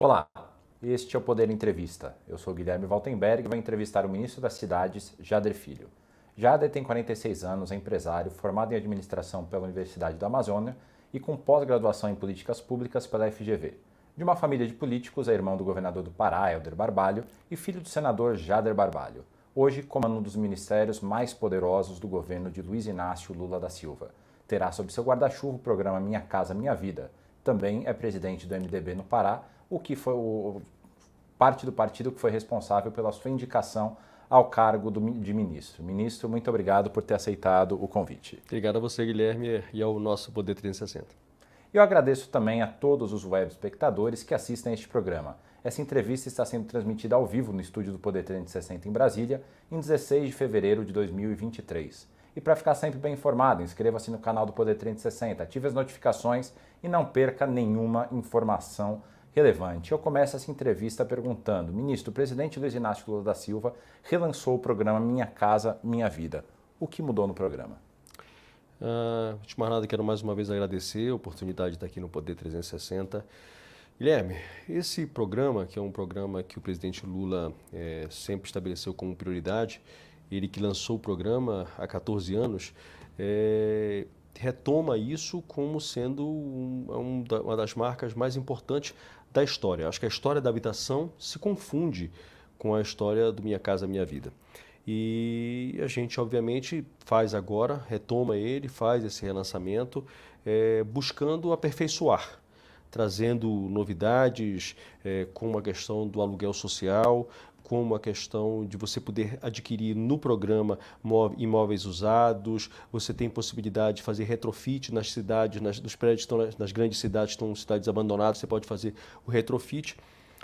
Olá, este é o Poder Entrevista. Eu sou Guilherme Valtenberg e vou entrevistar o ministro das Cidades, Jader Filho. Jader tem 46 anos, é empresário, formado em administração pela Universidade do Amazônia e com pós-graduação em políticas públicas pela FGV. De uma família de políticos, é irmão do governador do Pará, Helder Barbalho, e filho do senador Jader Barbalho. Hoje, comanda um dos ministérios mais poderosos do governo de Luiz Inácio Lula da Silva. Terá sob seu guarda-chuva o programa Minha Casa Minha Vida. Também é presidente do MDB no Pará o que foi o, parte do partido que foi responsável pela sua indicação ao cargo do, de ministro. Ministro, muito obrigado por ter aceitado o convite. Obrigado a você, Guilherme, e ao nosso Poder 360. Eu agradeço também a todos os web espectadores que assistem a este programa. Essa entrevista está sendo transmitida ao vivo no estúdio do Poder 360 em Brasília, em 16 de fevereiro de 2023. E para ficar sempre bem informado, inscreva-se no canal do Poder 360, ative as notificações e não perca nenhuma informação relevante. Eu começo essa entrevista perguntando: ministro, o presidente Luiz Inácio Lula da Silva relançou o programa Minha Casa Minha Vida. O que mudou no programa? Uh, antes mais nada, quero mais uma vez agradecer a oportunidade de estar aqui no Poder 360. Guilherme, esse programa, que é um programa que o presidente Lula é, sempre estabeleceu como prioridade, ele que lançou o programa há 14 anos, é, retoma isso como sendo um, uma das marcas mais importantes da história. Acho que a história da habitação se confunde com a história do Minha Casa Minha Vida. E a gente, obviamente, faz agora, retoma ele, faz esse relançamento, é, buscando aperfeiçoar trazendo novidades é, como a questão do aluguel social, como a questão de você poder adquirir no programa imóveis usados, você tem possibilidade de fazer retrofit nas cidades, nas, nos prédios estão nas, nas grandes cidades, estão cidades abandonadas, você pode fazer o retrofit.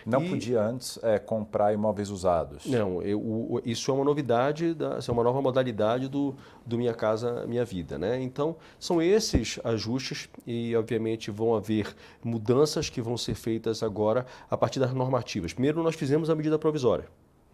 Não e... podia antes é, comprar imóveis usados? Não, eu, o, isso é uma novidade, da, é uma nova modalidade do, do Minha Casa Minha Vida. Né? Então, são esses ajustes e, obviamente, vão haver mudanças que vão ser feitas agora a partir das normativas. Primeiro, nós fizemos a medida provisória.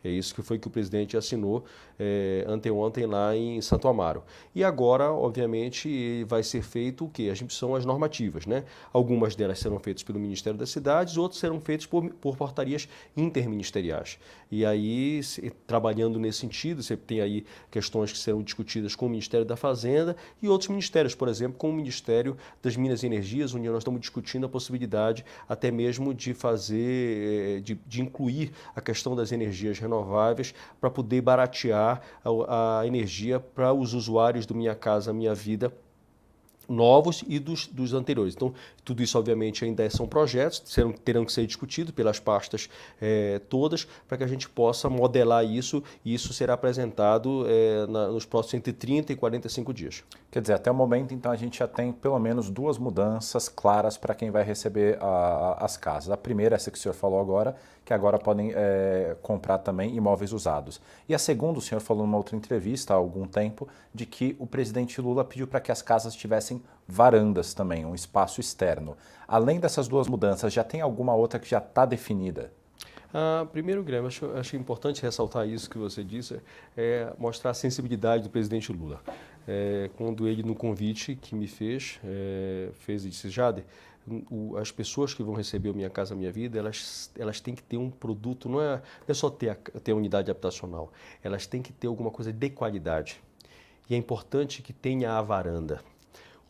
É isso que foi que o presidente assinou é, anteontem lá em Santo Amaro. E agora, obviamente, vai ser feito o quê? As, são as normativas, né? Algumas delas serão feitas pelo Ministério das Cidades, outras serão feitas por, por portarias interministeriais. E aí, se, trabalhando nesse sentido, você tem aí questões que serão discutidas com o Ministério da Fazenda e outros ministérios, por exemplo, com o Ministério das Minas e Energias, onde nós estamos discutindo a possibilidade até mesmo de fazer, eh, de, de incluir a questão das energias renováveis renováveis para poder baratear a, a energia para os usuários do Minha Casa Minha Vida novos e dos, dos anteriores. Então, tudo isso, obviamente, ainda são projetos, serão, terão que ser discutidos pelas pastas eh, todas, para que a gente possa modelar isso e isso será apresentado eh, na, nos próximos entre 30 e 45 dias. Quer dizer, até o momento, então, a gente já tem pelo menos duas mudanças claras para quem vai receber a, as casas. A primeira, essa que o senhor falou agora, que agora podem é, comprar também imóveis usados. E a segunda, o senhor falou numa outra entrevista há algum tempo, de que o presidente Lula pediu para que as casas tivessem varandas também, um espaço externo. Além dessas duas mudanças, já tem alguma outra que já está definida? Ah, primeiro, Guilherme, acho, acho, importante ressaltar isso que você disse, é, mostrar a sensibilidade do presidente Lula. É, quando ele, no convite que me fez, é, fez e disse, Jade, as pessoas que vão receber o Minha Casa Minha Vida, elas, elas têm que ter um produto, não é, não é só ter a, ter a unidade habitacional, elas têm que ter alguma coisa de qualidade. E é importante que tenha a varanda.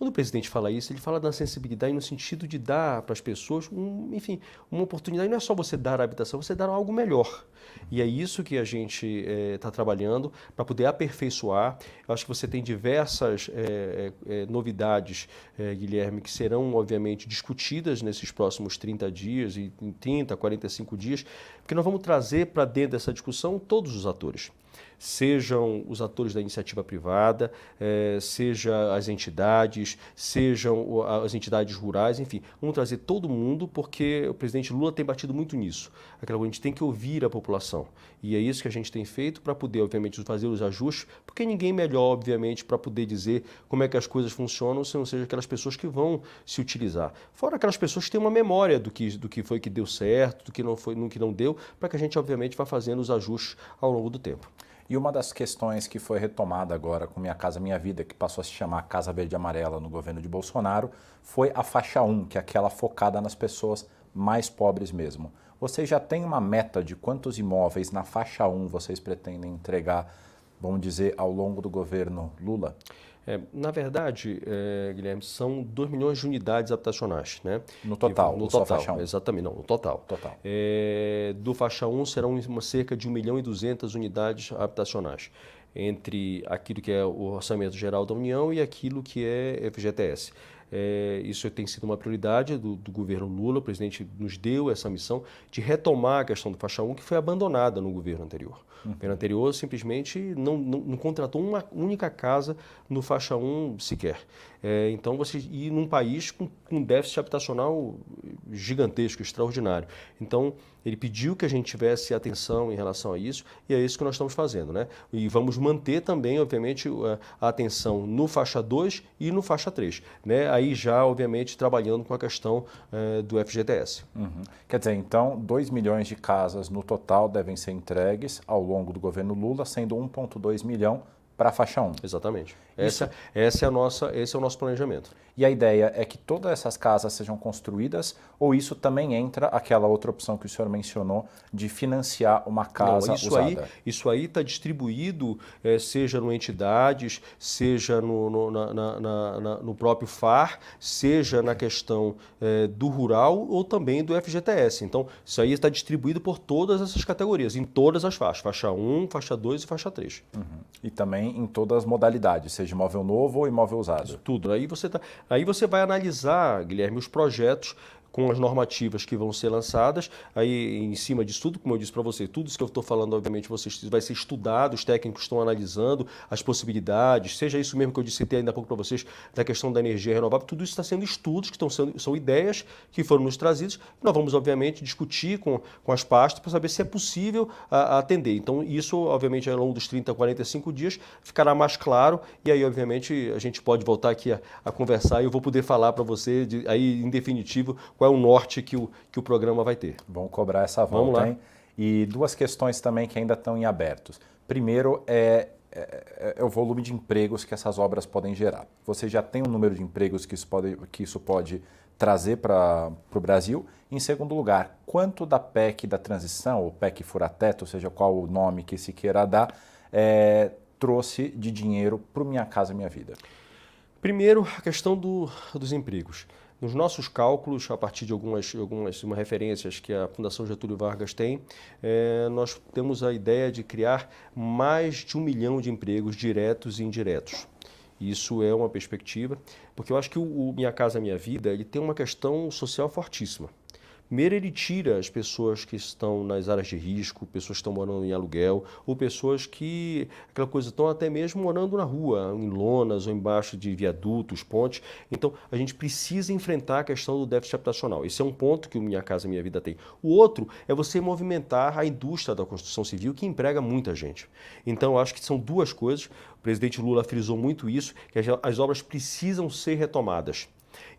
Quando o presidente fala isso, ele fala da sensibilidade no sentido de dar para as pessoas, um, enfim, uma oportunidade. Não é só você dar a habitação, você dar algo melhor. E é isso que a gente está eh, é, trabalhando para poder aperfeiçoar. Eu acho que você tem diversas é, é, novidades, Guilherme, que serão, obviamente, discutidas nesses próximos 30 dias, e 30, 45 dias, porque nós vamos trazer para dentro dessa discussão todos os atores sejam os atores da iniciativa privada, eh, seja as entidades, sejam as entidades rurais, enfim, vamos trazer todo mundo, porque o presidente Lula tem batido muito nisso. Aquela a gente tem que ouvir a população. E é isso que a gente tem feito para poder, obviamente, fazer os ajustes, porque ninguém melhor, obviamente, para poder dizer como é que as coisas funcionam, se não seja aquelas pessoas que vão se utilizar. Fora aquelas pessoas que têm uma memória do que, do que foi que deu certo, do que não foi, no que não deu, para que a gente, obviamente, vá fazendo os ajustes ao longo do tempo. E uma das questões que foi retomada agora com Minha Casa Minha Vida, que passou a se chamar Casa Verde Amarela no governo de Bolsonaro, foi a faixa 1, que é aquela focada nas pessoas mais pobres mesmo. Vocês já têm uma meta de quantos imóveis na faixa 1 vocês pretendem entregar, vamos dizer, ao longo do governo Lula? É, na verdade, é, Guilherme, são 2 milhões de unidades habitacionais. Né? No total, no total, faixa 1. Exatamente, não, no total. total. É, do faixa 1 serão cerca de 1 milhão e 200 unidades habitacionais, entre aquilo que é o Orçamento Geral da União e aquilo que é FGTS. É, isso tem sido uma prioridade do, do, governo Lula. O presidente nos deu essa missão de retomar a questão do faixa 1, que foi abandonada no governo anterior. Uhum. O governo anterior simplesmente não, não, não contratou uma única casa no faixa 1 sequer. É, então, você ir num país com, com déficit habitacional gigantesco, extraordinário. Então, ele pediu que a gente tivesse atenção em relação a isso e é isso que nós estamos fazendo. Né? E vamos manter também, obviamente, é, a atenção no faixa 2 e no faixa 3. Né? Aí já, obviamente, trabalhando com a questão é, do FGTS. Uhum. Quer dizer, então, 2 milhões de casas no total devem ser entregues ao longo do governo Lula, sendo 1,2 milhão para a faixa 1. Exatamente. Isso. Essa, essa é a nossa, esse é o nosso planejamento. E a ideia é que todas essas casas sejam construídas ou isso também entra aquela outra opção que o senhor mencionou de financiar uma casa Não, isso usada? Aí, isso aí está distribuído, é, seja no entidades, seja no, no, na, na, na, no próprio FAR, seja na questão é, do rural ou também do FGTS. Então, isso aí está distribuído por todas essas categorias, em todas as faixas, faixa 1, faixa 2 e faixa 3. Uhum. E também em todas as modalidades, seja imóvel novo ou imóvel usado. Isso tudo. Aí você, tá, aí você vai analisar, Guilherme, os projetos com as normativas que vão ser lançadas. Aí, em cima disso tudo, como eu disse para você, tudo isso que eu estou falando, obviamente, vocês vai ser estudado, os técnicos estão analisando as possibilidades, seja isso mesmo que eu disse ainda há pouco para vocês, da questão da energia renovável, tudo isso está sendo estudos, que estão sendo, são ideias que foram nos trazidas. Nós vamos, obviamente, discutir com, com as pastas para saber se é possível a, a atender. Então, isso, obviamente, ao longo dos 30, 45 dias, ficará mais claro e aí, obviamente, a gente pode voltar aqui a, a conversar e eu vou poder falar para você, de, aí, em definitivo, qual é o norte que o, que o programa vai ter. Vamos cobrar essa volta, Vamos lá. Hein? E duas questões também que ainda estão em abertos. Primeiro é, é, é, o volume de empregos que essas obras podem gerar. Você já tem um número de empregos que isso pode, que isso pode trazer para o Brasil? Em segundo lugar, quanto da PEC da transição, ou PEC Furateto, ou seja, qual o nome que se queira dar, é, trouxe de dinheiro para Minha Casa Minha Vida? Primeiro, a questão do, dos empregos. Nos nossos cálculos, a partir de algumas, algumas referências que a Fundação Getúlio Vargas tem, é, nós temos a ideia de criar mais de um milhão de empregos diretos e indiretos. Isso é uma perspectiva, porque eu acho que o, o Minha Casa Minha Vida ele tem uma questão social fortíssima. Primeiro, ele tira as pessoas que estão nas áreas de risco, pessoas que estão morando em aluguel, ou pessoas que, aquela coisa, estão até mesmo morando na rua, em lonas ou embaixo de viadutos, pontes. Então, a gente precisa enfrentar a questão do déficit habitacional. Esse é um ponto que o Minha Casa Minha Vida tem. O outro é você movimentar a indústria da construção civil, que emprega muita gente. Então, acho que são duas coisas. O presidente Lula frisou muito isso, que as obras precisam ser retomadas.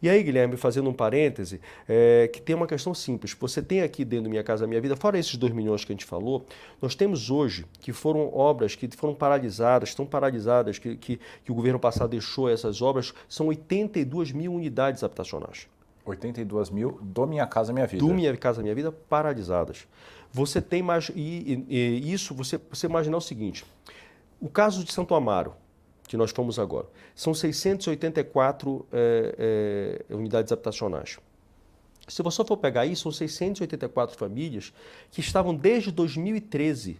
E aí, Guilherme, fazendo um parêntese, é, que tem uma questão simples. Você tem aqui dentro da Minha Casa Minha Vida, fora esses 2 milhões que a gente falou, nós temos hoje que foram obras que foram paralisadas, estão paralisadas, que, que, que o governo passado deixou essas obras, são 82 mil unidades habitacionais. 82 mil do Minha Casa Minha Vida. Do Minha Casa Minha Vida paralisadas. Você tem mais. E, e, e isso, você, você imaginar o seguinte: o caso de Santo Amaro, que nós fomos agora. São 684 é, é, unidades habitacionais. Se você for pegar isso, são 684 famílias que estavam desde 2013.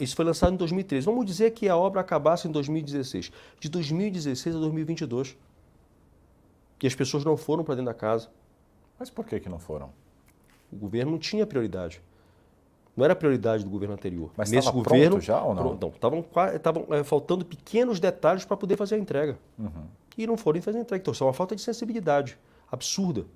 Isso foi lançado em 2013. Vamos dizer que a obra acabasse em 2016. De 2016 a 2022. Que as pessoas não foram para dentro da casa. Mas por que, que não foram? O governo não tinha prioridade. Não era prioridade do governo anterior. Mas nesse governo já ou não? Não, estavam é, eh, faltando pequenos detalhes para poder fazer a entrega. Uhum. E não foram fazer a entrega. Então, isso é uma falta de sensibilidade absurda.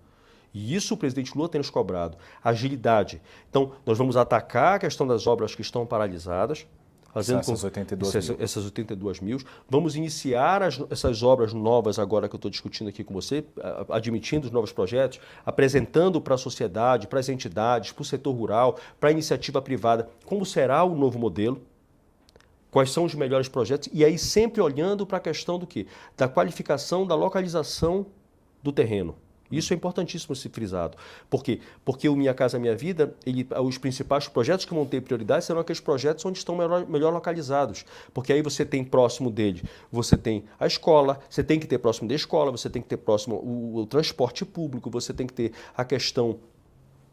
E isso o presidente Lula tem nos cobrado. Agilidade. Então, nós vamos atacar a questão das obras que estão paralisadas, Fazendo essas, com, 82 essa, mil. essas 82 mil. Vamos iniciar as, essas obras novas agora que eu estou discutindo aqui com você, admitindo os novos projetos, apresentando para a sociedade, para as entidades, para o setor rural, para a iniciativa privada, como será o novo modelo quais são os melhores projetos, e aí sempre olhando para a questão do quê? Da qualificação, da localização do terreno. Isso é importantíssimo ser frisado. Por quê? Porque o Minha Casa Minha Vida, ele, ah, os principais projetos que vão ter prioridade serão aqueles projetos onde estão melhor, melhor localizados. Porque aí você tem próximo dele, você tem a escola, você tem que ter próximo da escola, você tem que ter próximo o, o transporte público, você tem que ter a questão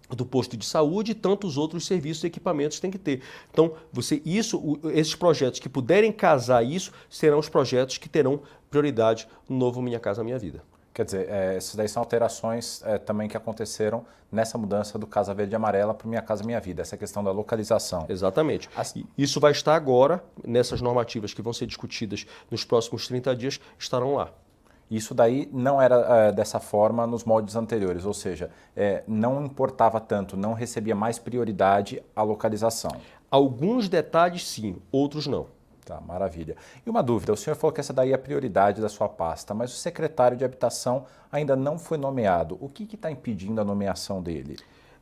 do posto de saúde e tantos outros serviços e equipamentos tem que ter. Então, você isso, esses projetos que puderem casar isso serão os projetos que terão prioridade no novo Minha Casa Minha Vida. Quer dizer, é, essas daí são alterações é, também que aconteceram nessa mudança do Casa Verde e Amarela para Minha Casa Minha Vida, essa questão da localização. Exatamente. Isso vai estar agora, nessas normativas que vão ser discutidas nos próximos 30 dias, estarão lá. Isso daí não era é, dessa forma nos moldes anteriores, ou seja, é, não importava tanto, não recebia mais prioridade a localização. Alguns detalhes sim, outros não. Tá, maravilha. E uma dúvida, o senhor falou que essa daí é a prioridade da sua pasta, mas o secretário de Habitação ainda não foi nomeado. O que está impedindo a nomeação dele?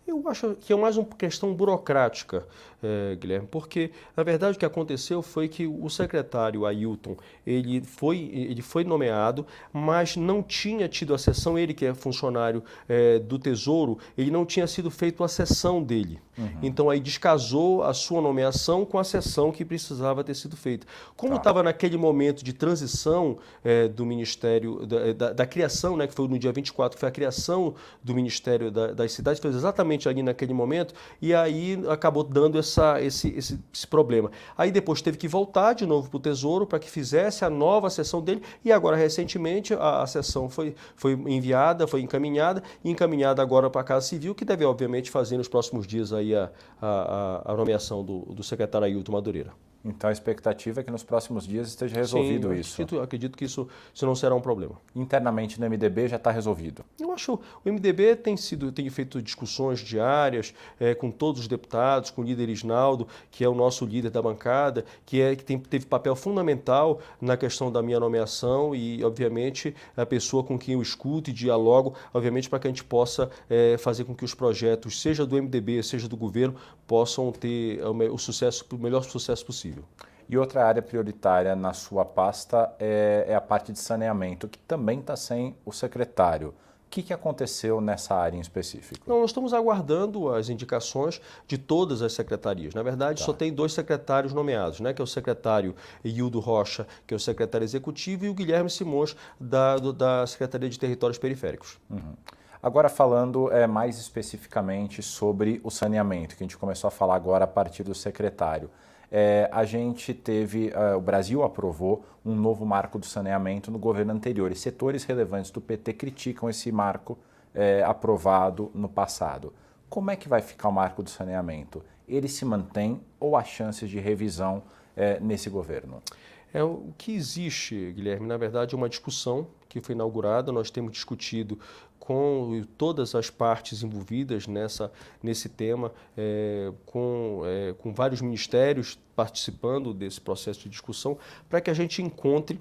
Eu acho que é mais uma questão burocrática, eh, Guilherme, porque na verdade o que aconteceu foi que o secretário Ailton ele foi, ele foi nomeado, mas não tinha tido a sessão, ele que é funcionário eh, do Tesouro, ele não tinha sido feito a sessão dele. Uhum. Então aí descasou a sua nomeação com a sessão que precisava ter sido feita. Como tá. estava tá. naquele momento de transição eh, do Ministério, da, da, da, criação, né, que foi no dia 24, foi a criação do Ministério da, das Cidades, foi exatamente exatamente ali naquele momento, e aí acabou dando essa, esse, esse, esse problema. Aí depois teve que voltar de novo para o Tesouro para que fizesse a nova sessão dele, e agora recentemente a, a sessão foi, foi enviada, foi encaminhada, encaminhada agora para a Casa Civil, que deve obviamente fazer nos próximos dias aí a, a, a nomeação do, do secretário Ailton Madureira. Então a expectativa é que nos próximos dias esteja resolvido Sim, isso. Acredito, acredito que isso, isso não será um problema. Internamente no MDB já está resolvido. Eu acho. O MDB tem sido tem feito discussões diárias é, com todos os deputados, com o líder Isnaldo, que é o nosso líder da bancada, que é que tem, teve papel fundamental na questão da minha nomeação e, obviamente, a pessoa com quem eu escuto e dialogo, obviamente, para que a gente possa é, fazer com que os projetos, seja do MDB, seja do governo, possam ter eh, o, o sucesso, o melhor sucesso possível. E outra área prioritária na sua pasta é, é a parte de saneamento, que também está sem o secretário. O que, que, aconteceu nessa área em específico? Não, nós estamos aguardando as indicações de todas as secretarias. Na verdade, tá. só tem dois secretários nomeados, né? que é o secretário Hildo Rocha, que é o secretário executivo, e o Guilherme Simões, da, do, da Secretaria de Territórios Periféricos. Uhum. Agora falando é, mais especificamente sobre o saneamento, que a gente começou a falar agora a partir do secretário é, a gente teve, uh, o Brasil aprovou um novo marco do saneamento no governo anterior e setores relevantes do PT criticam esse marco é, aprovado no passado. Como é que vai ficar o marco do saneamento? Ele se mantém ou há chances de revisão é, nesse governo? É o que existe, Guilherme, na verdade, é uma discussão que foi inaugurada. Nós temos discutido com todas as partes envolvidas nessa, nesse tema, é, com, é, com vários ministérios participando desse processo de discussão, para que a gente encontre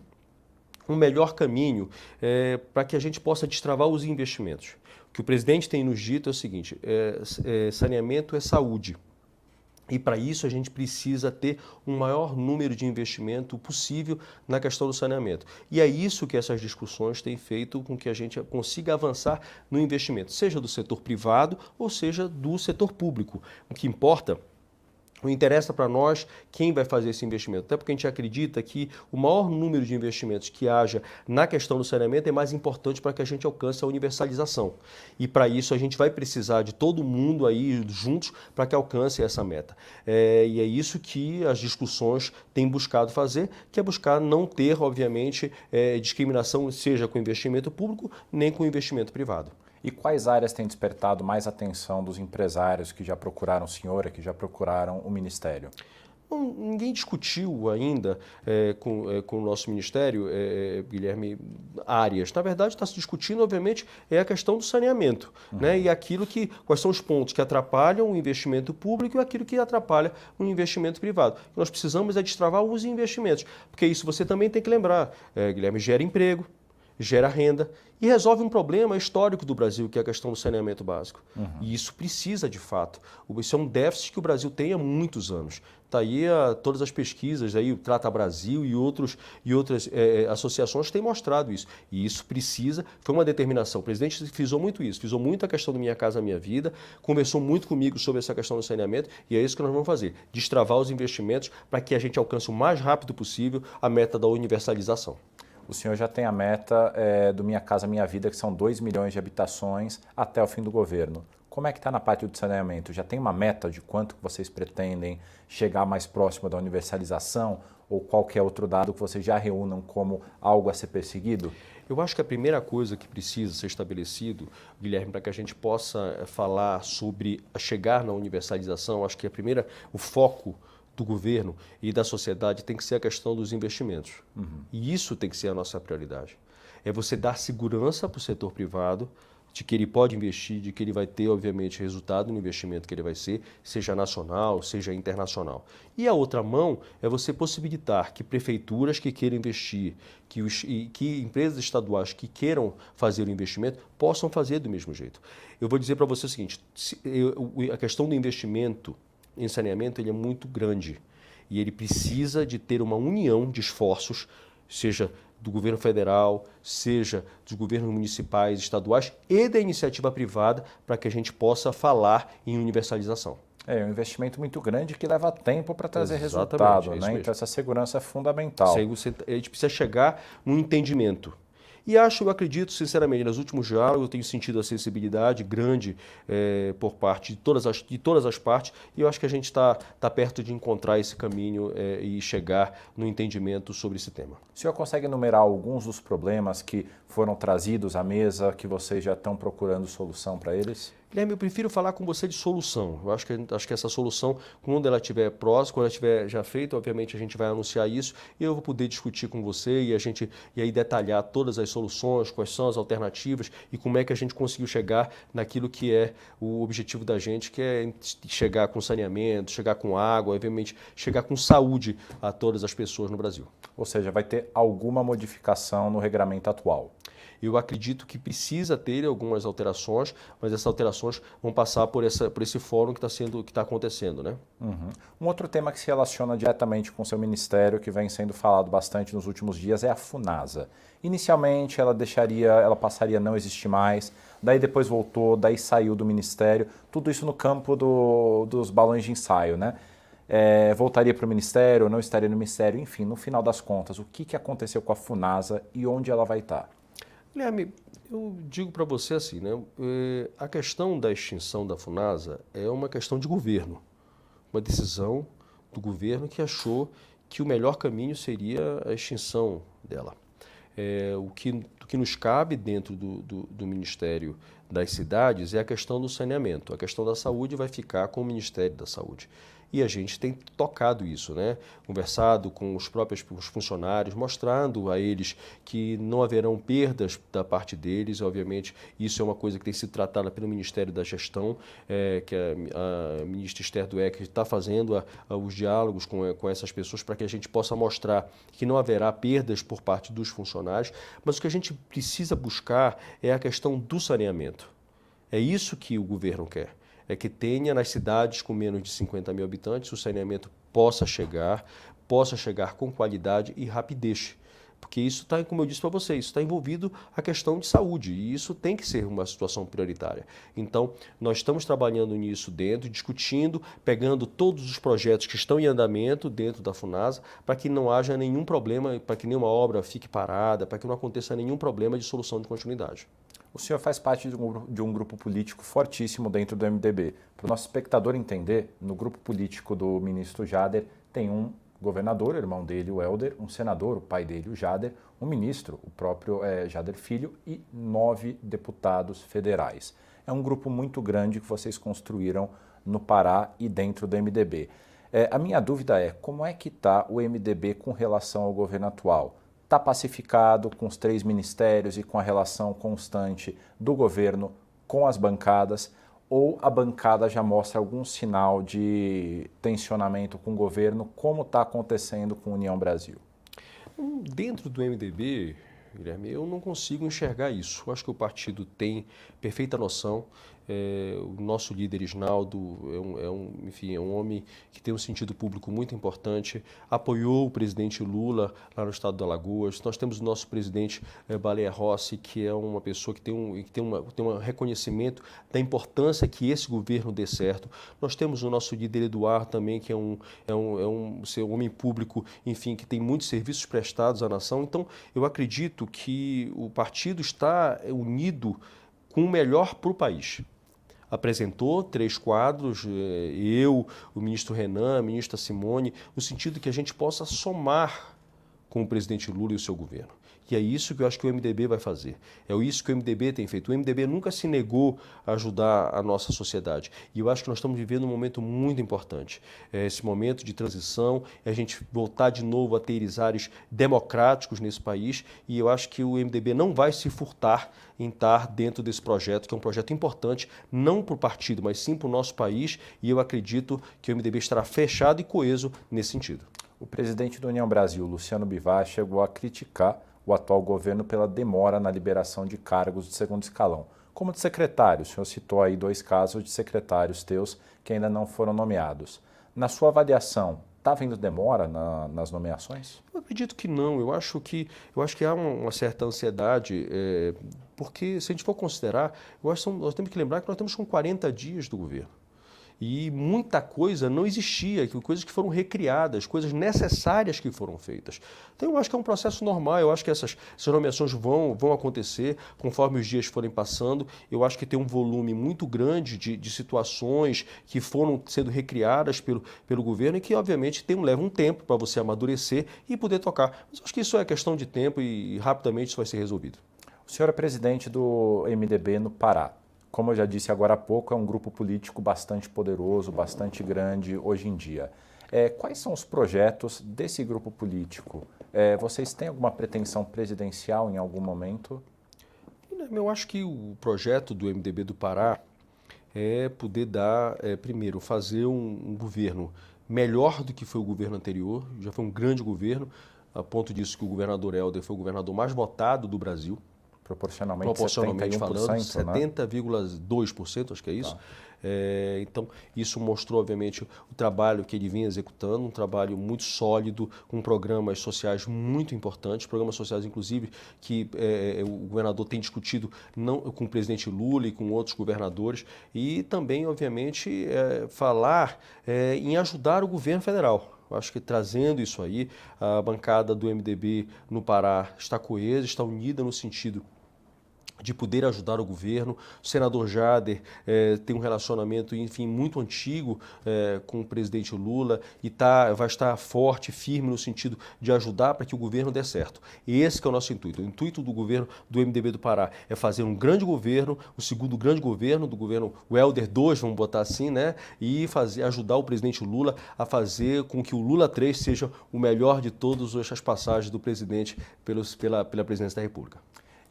um melhor caminho é, para que a gente possa destravar os investimentos. O que o presidente tem nos dito é o seguinte: saneamento é saúde. E para isso a gente precisa ter um maior número de investimento possível na questão do saneamento. E é isso que essas discussões têm feito com que a gente consiga avançar no investimento, seja do setor privado ou seja do setor público. O que importa não interessa para nós quem vai fazer esse investimento, até porque a gente acredita que o maior número de investimentos que haja na questão do saneamento é mais importante para que a gente alcance a universalização. E para isso a gente vai precisar de todo mundo aí juntos para que alcance essa meta. É, e é isso que as discussões têm buscado fazer, que é buscar não ter, obviamente, é, discriminação, seja com investimento público nem com investimento privado. E quais áreas têm despertado mais atenção dos empresários que já procuraram o senhor, que já procuraram o Ministério? Bom, ninguém discutiu ainda é, com, é, com o nosso ministério, é, é Guilherme, áreas. Na verdade, está se discutindo, obviamente, é a questão do saneamento, uhum. né? E aquilo que, quais são os pontos que atrapalham o investimento público e aquilo que atrapalha o investimento privado. Nós precisamos é destravar os investimentos, porque isso você também tem que lembrar, é, Guilherme, gera emprego, gera renda e resolve um problema histórico do Brasil, que é a questão do saneamento básico. Uhum. E isso precisa de fato. Isso é um déficit que o Brasil tem há muitos anos. Está aí a, ah, todas as pesquisas, aí o Trata Brasil e, outros, e outras é, associações têm mostrado isso. E isso precisa, foi uma determinação. O presidente frisou muito isso, frisou muito a questão do Minha Casa Minha Vida, conversou muito comigo sobre essa questão do saneamento e é isso que nós vamos fazer, destravar os investimentos para que a gente alcance o mais rápido possível a meta da universalização o senhor já tem a meta é, do Minha Casa Minha Vida, que são 2 milhões de habitações até o fim do governo. Como é que está na parte do saneamento? Já tem uma meta de quanto vocês pretendem chegar mais próximo da universalização ou qualquer é outro dado que vocês já reúnam como algo a ser perseguido? Eu acho que a primeira coisa que precisa ser estabelecido, Guilherme, para que a gente possa eh, falar sobre chegar na universalização, acho que a primeira, o foco do governo e da sociedade tem que ser a questão dos investimentos. Uhum. E isso tem que ser a nossa prioridade. É você dar segurança para o setor privado de que ele pode investir, de que ele vai ter, obviamente, resultado no investimento que ele vai ser, seja nacional, seja internacional. E a outra mão é você possibilitar que prefeituras que queiram investir, que, os, que empresas estaduais que queiram fazer o investimento possam fazer do mesmo jeito. Eu vou dizer para você o seguinte: a questão do investimento em saneamento ele é muito grande e ele precisa de ter uma união de esforços, seja do governo federal, seja dos governos municipais, estaduais e da iniciativa privada, para que a gente possa falar em universalização. É, é um investimento muito grande que leva tempo para trazer Exatamente, resultado, é né? Então essa segurança é fundamental. A gente precisa chegar num entendimento e acho, eu acredito, sinceramente, nos últimos diálogos eu tenho sentido a sensibilidade grande é, por parte de todas, as, de todas as partes e eu acho que a gente está tá perto de encontrar esse caminho é, e chegar no entendimento sobre esse tema. O senhor consegue enumerar alguns dos problemas que foram trazidos à mesa, que vocês já estão procurando solução para eles? Guilherme, eu prefiro falar com você de solução. Eu acho que, acho que essa solução, quando ela estiver próxima, quando ela estiver já feita, obviamente a gente vai anunciar isso e eu vou poder discutir com você e a gente e aí detalhar todas as soluções, quais são as alternativas e como é que a gente conseguiu chegar naquilo que é o objetivo da gente, que é chegar com saneamento, chegar com água, obviamente chegar com saúde a todas as pessoas no Brasil. Ou seja, vai ter alguma modificação no regulamento atual. Eu acredito que precisa ter algumas alterações, mas essas alterações vão passar por, essa, por esse fórum que está sendo que está acontecendo, né? Uhum. Um outro tema que se relaciona diretamente com o seu ministério, que vem sendo falado bastante nos últimos dias, é a Funasa. Inicialmente ela deixaria, ela passaria a não existir mais, daí depois voltou, daí saiu do ministério, tudo isso no campo do, dos balões de ensaio, né? É, voltaria para o ministério, não estaria no ministério, enfim, no final das contas, o que, que aconteceu com a Funasa e onde ela vai estar? Tá? Guilherme, eu digo para você assim, né? Eh, a questão da extinção da FUNASA é uma questão de governo, uma decisão do governo que achou que o melhor caminho seria a extinção dela. É, o, que, o que nos cabe dentro do, do, do, Ministério das Cidades é a questão do saneamento. A questão da saúde vai ficar com o Ministério da Saúde. E a gente tem tocado isso, né? Conversado com os próprios os funcionários, mostrando a eles que não haverão perdas da parte deles. Obviamente, isso é uma coisa que tem sido tratada pelo Ministério da Gestão, é, que a, a, ministra Esther Dueck está fazendo a, a, os diálogos com, com essas pessoas para que a gente possa mostrar que não haverá perdas por parte dos funcionários. Mas o que a gente precisa buscar é a questão do saneamento. É isso que o governo quer é que tenha nas cidades com menos de 50 mil habitantes o saneamento possa chegar, possa chegar com qualidade e rapidez. Porque isso está, como eu disse para vocês, está envolvido a questão de saúde e isso tem que ser uma situação prioritária. Então, nós estamos trabalhando nisso dentro, discutindo, pegando todos os projetos que estão em andamento dentro da FUNASA para que não haja nenhum problema, para que nenhuma obra fique parada, para que não aconteça nenhum problema de solução de continuidade o senhor faz parte de um, de um grupo político fortíssimo dentro do MDB. Para o nosso espectador entender, no grupo político do ministro Jader tem um governador, irmão dele, o Helder, um senador, o pai dele, o Jader, um ministro, o próprio é, Jader Filho, e nove deputados federais. É um grupo muito grande que vocês construíram no Pará e dentro do MDB. É, eh, a minha dúvida é como é que está o MDB com relação ao governo atual? está pacificado com os três ministérios e com a relação constante do governo com as bancadas, ou a bancada já mostra algum sinal de tensionamento com o governo, como está acontecendo com a União Brasil? Dentro do MDB, Guilherme, eu não consigo enxergar isso. Eu acho que o partido tem perfeita noção é, o nosso líder Isnaldo é um, é um, enfim, é um homem que tem um sentido público muito importante, apoiou o presidente Lula lá no estado do Alagoas. Nós temos o nosso presidente é, Baleia Rossi, que é uma pessoa que tem um, que tem uma, tem um reconhecimento da importância que esse governo dê certo. Nós temos o nosso líder Eduardo também, que é um, é um, é um ser homem público, enfim, que tem muitos serviços prestados à nação. Então, eu acredito que o partido está unido com o melhor para o país apresentou três quadros, eh, eu, o ministro Renan, a ministra Simone, no sentido que a gente possa somar com o presidente Lula e o seu governo. E é isso que eu acho que o MDB vai fazer. É isso que o MDB tem feito. O MDB nunca se negou a ajudar a nossa sociedade. E eu acho que nós estamos vivendo um momento muito importante. É esse momento de transição, é a gente voltar de novo a ter democráticos nesse país. E eu acho que o MDB não vai se furtar em estar dentro desse projeto, que é um projeto importante, não para o partido, mas sim para o nosso país. E eu acredito que o MDB estará fechado e coeso nesse sentido. O presidente do União Brasil, Luciano Bivar, chegou a criticar o atual governo pela demora na liberação de cargos de segundo escalão, como de secretário. O senhor citou aí dois casos de secretários teus que ainda não foram nomeados. Na sua avaliação, está havendo demora na, nas nomeações? Eu acredito que não. Eu acho que, eu acho que há uma certa ansiedade, é, porque se a gente for considerar, eu acho que são, nós temos que lembrar que nós estamos com 40 dias do governo e muita coisa não existia, coisas que foram recriadas, coisas necessárias que foram feitas. Então eu acho que é um processo normal, eu acho que essas, essas nomeações vão, vão acontecer conforme os dias forem passando. Eu acho que tem um volume muito grande de, de situações que foram sendo recriadas pelo, pelo governo e que, obviamente, tem, leva um tempo para você amadurecer e poder tocar. Mas eu acho que isso é questão de tempo e, e rapidamente isso vai ser resolvido. O senhor é presidente do MDB no Pará como eu já disse agora há pouco, é um grupo político bastante poderoso, bastante grande hoje em dia. É, quais são os projetos desse grupo político? É, vocês têm alguma pretensão presidencial em algum momento? Eu acho que o projeto do MDB do Pará é poder dar, é, primeiro, fazer um, um governo melhor do que foi o governo anterior, já foi um grande governo, a ponto disso que o governador Helder foi o governador mais votado do Brasil, proporcionalmente, proporcionalmente 71%, falando, 70,2%, né? acho que é isso. Tá. É, então, isso mostrou, obviamente, o trabalho que ele vinha executando, um trabalho muito sólido, com programas sociais muito importantes, programas sociais, inclusive, que é, é o governador tem discutido não, com o presidente Lula e com outros governadores, e também, obviamente, é, falar é, em ajudar o governo federal acho que trazendo isso aí, a bancada do MDB no Pará está coesa, está unida no sentido de poder ajudar o governo. O senador Jader eh, tem um relacionamento, enfim, muito antigo eh, com o presidente Lula e tá, vai estar forte, firme no sentido de ajudar para que o governo dê certo. Esse é o nosso intuito. O intuito do governo do MDB do Pará é fazer um grande governo, o segundo grande governo do governo Welder 2, vamos botar assim, né? E fazer, ajudar o presidente Lula a fazer com que o Lula 3 seja o melhor de todas as passagens do presidente pelos, pela, pela presidência da República.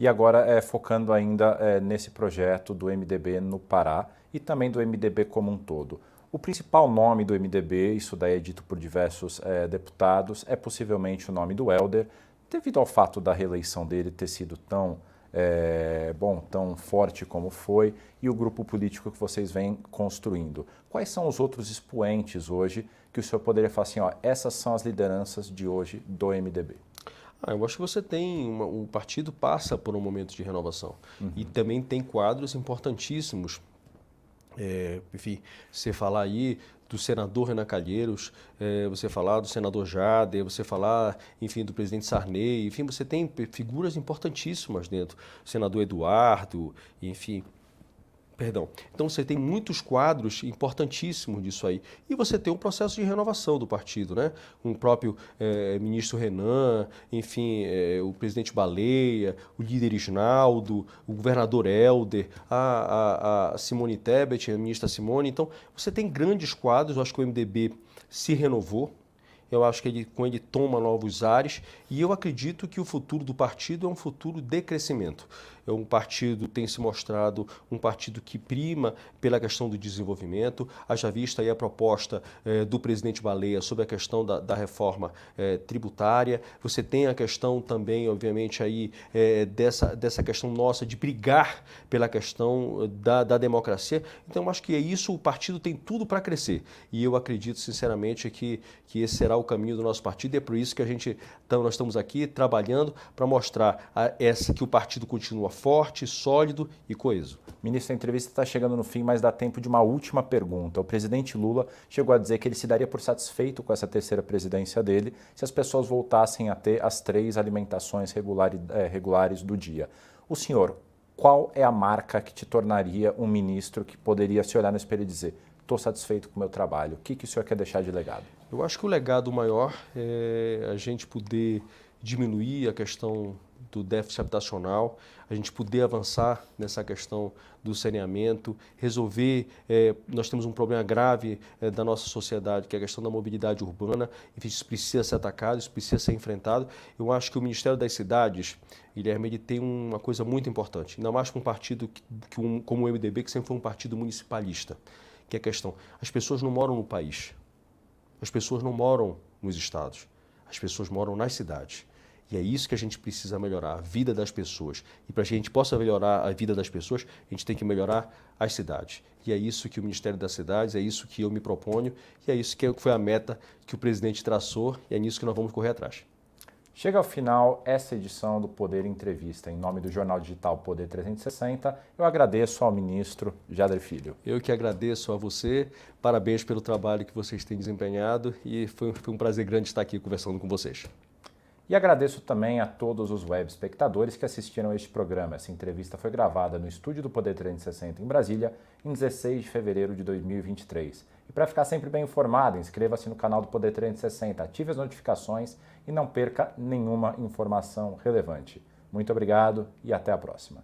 E agora é, focando ainda é, nesse projeto do MDB no Pará e também do MDB como um todo. O principal nome do MDB, isso daí é dito por diversos é, deputados, é possivelmente o nome do Helder, devido ao fato da reeleição dele ter sido tão é, bom, tão forte como foi, e o grupo político que vocês vêm construindo. Quais são os outros expoentes hoje que o senhor poderia falar assim, ó, essas são as lideranças de hoje do MDB? Ah, eu acho que você tem. Uma, o partido passa por um momento de renovação. Uhum. E também tem quadros importantíssimos. É, enfim, você falar aí do senador Renan Calheiros, é, você falar do senador Jader, você falar, enfim, do presidente Sarney, enfim, você tem figuras importantíssimas dentro. O senador Eduardo, enfim, Perdão. Então você tem muitos quadros importantíssimos disso aí. E você tem um processo de renovação do partido, né? Com o próprio é, ministro Renan, enfim, é, o presidente Baleia, o líder Isnaldo, o governador Helder, a, a, a Simone Tebet, a ministra Simone. Então você tem grandes quadros, eu acho que o MDB se renovou, eu acho que ele, com ele toma novos ares e eu acredito que o futuro do partido é um futuro de crescimento. É um partido tem se mostrado um partido que prima pela questão do desenvolvimento. Haja vista aí a proposta eh, do presidente Baleia sobre a questão da, da reforma eh, tributária. Você tem a questão também, obviamente, aí eh, dessa, dessa questão nossa de brigar pela questão da, da democracia. Então, acho que é isso, o partido tem tudo para crescer. E eu acredito, sinceramente, que, que esse será o o caminho do nosso partido. E é por isso que a gente então, nós estamos aqui trabalhando para mostrar a, ah, essa, que o partido continua forte, sólido e coeso. Ministro, a entrevista está chegando no fim, mas dá tempo de uma última pergunta. O presidente Lula chegou a dizer que ele se daria por satisfeito com essa terceira presidência dele se as pessoas voltassem a ter as três alimentações regular, é, eh, regulares do dia. O senhor, qual é a marca que te tornaria um ministro que poderia se olhar no espelho e dizer: estou satisfeito com o meu trabalho? O que, que o senhor quer deixar de legado? Eu acho que o legado maior é a gente poder diminuir a questão do déficit habitacional, a gente poder avançar nessa questão do saneamento, resolver. É, nós temos um problema grave é, da nossa sociedade, que é a questão da mobilidade urbana. e Isso precisa ser atacado, isso precisa ser enfrentado. Eu acho que o Ministério das Cidades, Guilherme, ele tem uma coisa muito importante, ainda mais para um partido que, que um, como o MDB, que sempre foi um partido municipalista, que é a questão: as pessoas não moram no país, as pessoas não moram nos estados, as pessoas moram nas cidades. E é isso que a gente precisa melhorar, a vida das pessoas. E para que a gente possa melhorar a vida das pessoas, a gente tem que melhorar as cidades. E é isso que o Ministério das Cidades, é isso que eu me proponho, e é isso que foi a meta que o presidente traçou, e é nisso que nós vamos correr atrás. Chega ao final essa edição do Poder Entrevista. Em nome do jornal digital Poder 360, eu agradeço ao ministro Jader Filho. Eu que agradeço a você, parabéns pelo trabalho que vocês têm desempenhado e foi, foi um prazer grande estar aqui conversando com vocês. E agradeço também a todos os web espectadores que assistiram a este programa. Essa entrevista foi gravada no estúdio do Poder 360 em Brasília, em 16 de fevereiro de 2023. E para ficar sempre bem informado, inscreva-se no canal do Poder 360, ative as notificações e não perca nenhuma informação relevante. Muito obrigado e até a próxima.